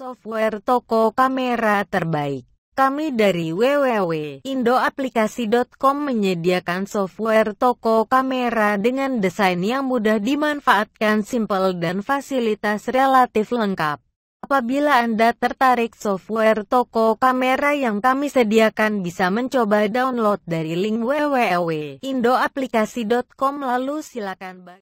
software toko kamera terbaik. Kami dari www.indoaplikasi.com menyediakan software toko kamera dengan desain yang mudah dimanfaatkan, simple dan fasilitas relatif lengkap. Apabila Anda tertarik software toko kamera yang kami sediakan bisa mencoba download dari link www.indoaplikasi.com lalu silakan